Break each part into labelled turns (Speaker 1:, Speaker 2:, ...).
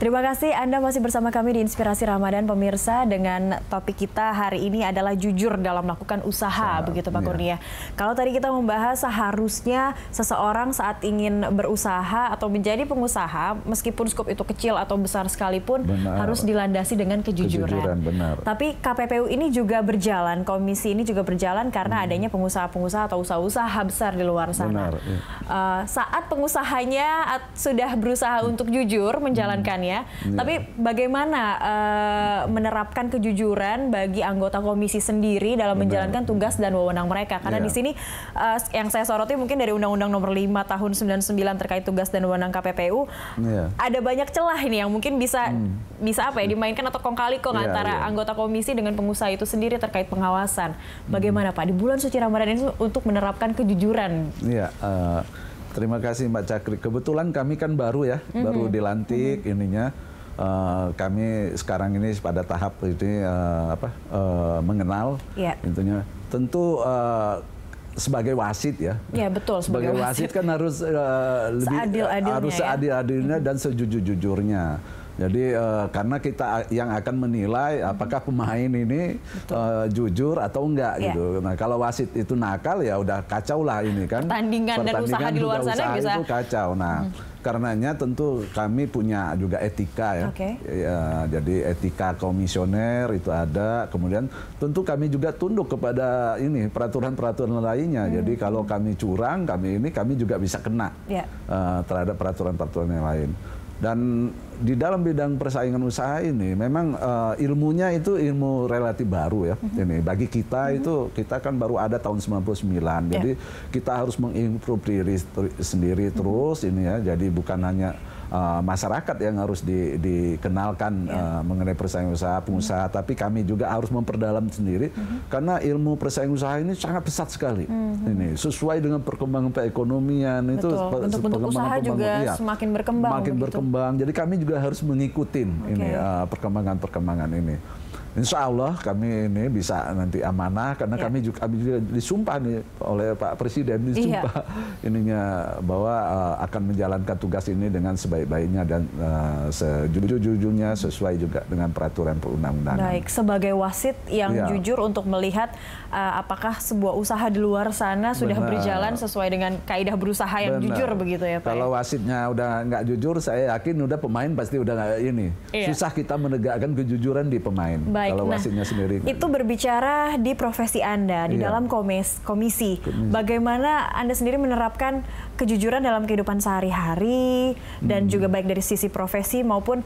Speaker 1: Terima kasih Anda masih bersama kami di Inspirasi Ramadan pemirsa dengan topik kita hari ini adalah jujur dalam melakukan usaha begitu Pak iya. Kurnia. Kalau tadi kita membahas seharusnya seseorang saat ingin berusaha atau menjadi pengusaha meskipun skop itu kecil atau besar sekalipun benar. harus dilandasi dengan kejujuran. kejujuran benar. Tapi KPPU ini juga berjalan, komisi ini juga berjalan karena hmm. adanya pengusaha-pengusaha atau usaha-usaha besar di luar sana. Benar, Iya. uh, saat pengusahanya sudah berusaha hmm. untuk jujur menjalankannya ya. Yeah. Tapi bagaimana uh, menerapkan kejujuran bagi anggota komisi sendiri dalam Benar. menjalankan tugas dan wewenang mereka? Karena yeah. di sini uh, yang saya soroti mungkin dari Undang-Undang Nomor 5 Tahun 99 terkait tugas dan wewenang KPPU yeah. ada banyak celah ini yang mungkin bisa hmm. bisa apa ya dimainkan atau kong kali kong yeah, antara yeah. anggota komisi dengan pengusaha itu sendiri terkait pengawasan. Bagaimana hmm. Pak di bulan suci Ramadan ini untuk menerapkan kejujuran?
Speaker 2: Iya. uh Terima kasih Mbak Cakri. Kebetulan kami kan baru ya, mm-hmm. baru dilantik mm-hmm. ininya. Uh, kami sekarang ini pada tahap ini uh, apa uh, mengenal yeah. intinya tentu uh, sebagai wasit ya.
Speaker 1: yeah, betul sebagai, sebagai wasit.
Speaker 2: kan harus uh, lebih seadil harus ya. seadil-adilnya ya. dan sejujur-jujurnya. Jadi uh, karena kita yang akan menilai mhm. apakah pemain ini uh, jujur atau enggak yeah. gitu. Nah kalau wasit itu nakal ya udah kacau lah ini kan. Pertandingan, Pertandingan dan usaha di luar sana bisa. itu kacau. Nah hmm. karenanya tentu kami punya juga etika ya. Okay. ya. Jadi etika komisioner itu ada. Kemudian tentu kami juga tunduk kepada ini peraturan-peraturan lainnya. Hmm. Jadi kalau kami curang kami ini kami juga bisa kena yeah. Iya. uh, terhadap peraturan-peraturan yang lain. Dan di dalam bidang persaingan usaha ini memang uh, ilmunya itu ilmu relatif baru ya. Mm-hmm. Ini bagi kita mm-hmm. itu kita kan baru ada tahun 99. Ya. Jadi kita harus mengimprove diri sendiri mm-hmm. terus ini ya. Jadi bukan hanya Eh, masyarakat yang harus di, dikenalkan yeah. Iya. uh, mengenai persaingan usaha pengusaha -hmm. tapi kami juga harus memperdalam sendiri -hmm. karena ilmu persaingan usaha ini sangat pesat sekali mm -hmm. ini sesuai dengan perkembangan perekonomian itu untuk usaha juga iya,
Speaker 1: semakin berkembang makin begitu.
Speaker 2: berkembang jadi kami juga harus mengikuti okay. ini uh, perkembangan-perkembangan ini Insya Allah kami ini bisa nanti amanah karena ya. kami juga disumpah nih oleh Pak Presiden iya. disumpah ya. ininya bahwa uh, akan menjalankan tugas ini dengan sebaik-baiknya dan uh, sejujur-jujurnya sesuai juga dengan peraturan perundang-undangan. Baik,
Speaker 1: sebagai wasit yang ya. jujur untuk melihat uh, apakah sebuah usaha di luar sana sudah Benar. berjalan sesuai dengan kaedah berusaha yang Benar. jujur begitu ya Pak.
Speaker 2: Kalau ya? wasitnya udah nggak jujur, saya yakin udah pemain pasti udah nggak ini. Iya. Susah kita menegakkan kejujuran di pemain. Baik. Baik. Kalau wasitnya nah, sendiri. Itu
Speaker 1: berbicara di profesi Anda di iya. dalam komis, komisi. komisi. Bagaimana Anda sendiri menerapkan kejujuran dalam kehidupan sehari-hari dan hmm. juga baik dari sisi profesi maupun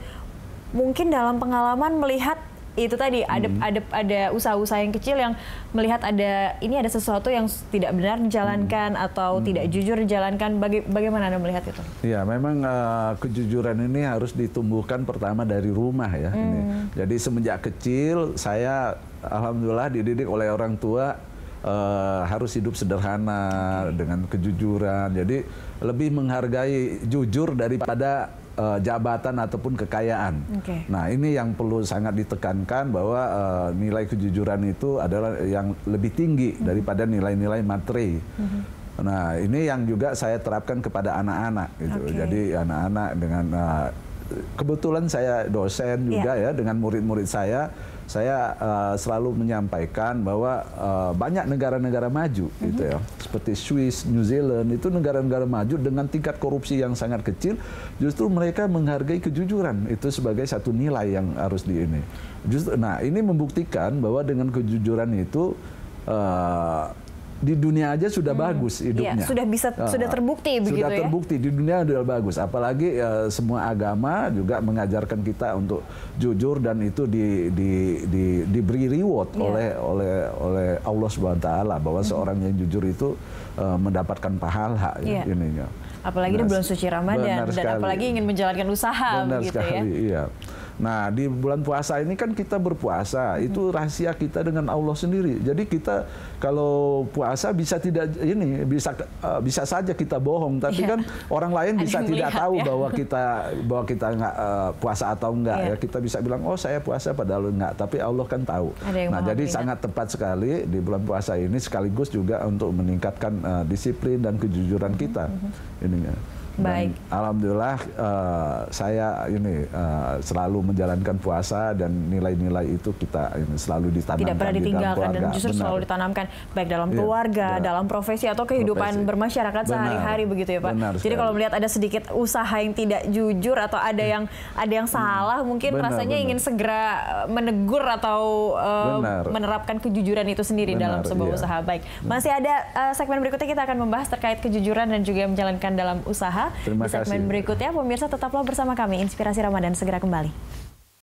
Speaker 1: mungkin dalam pengalaman melihat itu tadi ada hmm. ada ada usaha-usaha yang kecil yang melihat ada ini ada sesuatu yang tidak benar dijalankan hmm. atau hmm. tidak jujur dijalankan baga bagaimana anda melihat itu?
Speaker 2: Ya memang uh, kejujuran ini harus ditumbuhkan pertama dari rumah ya. Hmm. Ini. Jadi semenjak kecil saya alhamdulillah dididik oleh orang tua uh, harus hidup sederhana dengan kejujuran. Jadi lebih menghargai jujur daripada uh, jabatan ataupun kekayaan. Okay. Nah, ini yang perlu sangat ditekankan bahwa uh, nilai kejujuran itu adalah yang lebih tinggi mm -hmm. daripada nilai-nilai materi. Mm -hmm. Nah, ini yang juga saya terapkan kepada anak-anak gitu. Okay. Jadi anak-anak dengan uh, kebetulan saya dosen iya. juga yeah. ya dengan murid-murid saya saya uh, selalu menyampaikan bahwa uh, banyak negara-negara maju mm-hmm. gitu ya seperti Swiss, New Zealand itu negara-negara maju dengan tingkat korupsi yang sangat kecil justru mereka menghargai kejujuran itu sebagai satu nilai yang harus di ini. Justru nah ini membuktikan bahwa dengan kejujuran itu uh, di dunia aja sudah hmm. bagus iya, hidupnya. Ya, sudah bisa uh, sudah terbukti begitu sudah ya. Sudah terbukti di dunia sudah bagus. Apalagi uh, semua agama juga mengajarkan kita untuk jujur dan itu di di di diberi reward ya. oleh oleh oleh Allah Subhanahu taala bahwa hmm. seorang yang jujur itu uh, mendapatkan pahala ya, iya. ininya.
Speaker 1: Apalagi benar, di bulan suci Ramadan dan apalagi ingin menjalankan usaha benar gitu sekali,
Speaker 2: ya. Iya. Nah, di bulan puasa ini kan kita berpuasa. Hmm. Itu rahasia kita dengan Allah sendiri. Jadi kita kalau puasa bisa tidak ini bisa uh, bisa saja kita bohong, tapi yeah. kan orang lain bisa tidak tahu ya. bahwa kita bahwa kita nggak uh, puasa atau enggak yeah. ya. Kita bisa bilang oh saya puasa padahal enggak, tapi Allah kan tahu. Nah, jadi ingat. sangat tepat sekali di bulan puasa ini sekaligus juga untuk meningkatkan uh, disiplin dan kejujuran kita. Hmm. Ini Baik. Dan alhamdulillah uh, saya ini uh, selalu menjalankan puasa dan nilai-nilai itu kita ini selalu ditanamkan. Tidak pernah ditinggalkan di dan justru Benar. selalu
Speaker 1: ditanamkan baik dalam iya, keluarga, ya, dalam profesi atau kehidupan profesi. bermasyarakat sehari-hari begitu ya Pak. Benar Jadi kalau melihat ada sedikit usaha yang tidak jujur atau ada iya. yang ada yang salah mungkin benar, rasanya benar. ingin segera eh, menegur atau uh, menerapkan kejujuran itu sendiri benar, dalam sebuah iya. usaha. Baik. Masih ada uh, segmen berikutnya kita akan membahas terkait kejujuran dan juga menjalankan dalam usaha. Terima Di segmen kasih. berikutnya pemirsa tetaplah bersama kami Inspirasi Ramadan segera kembali.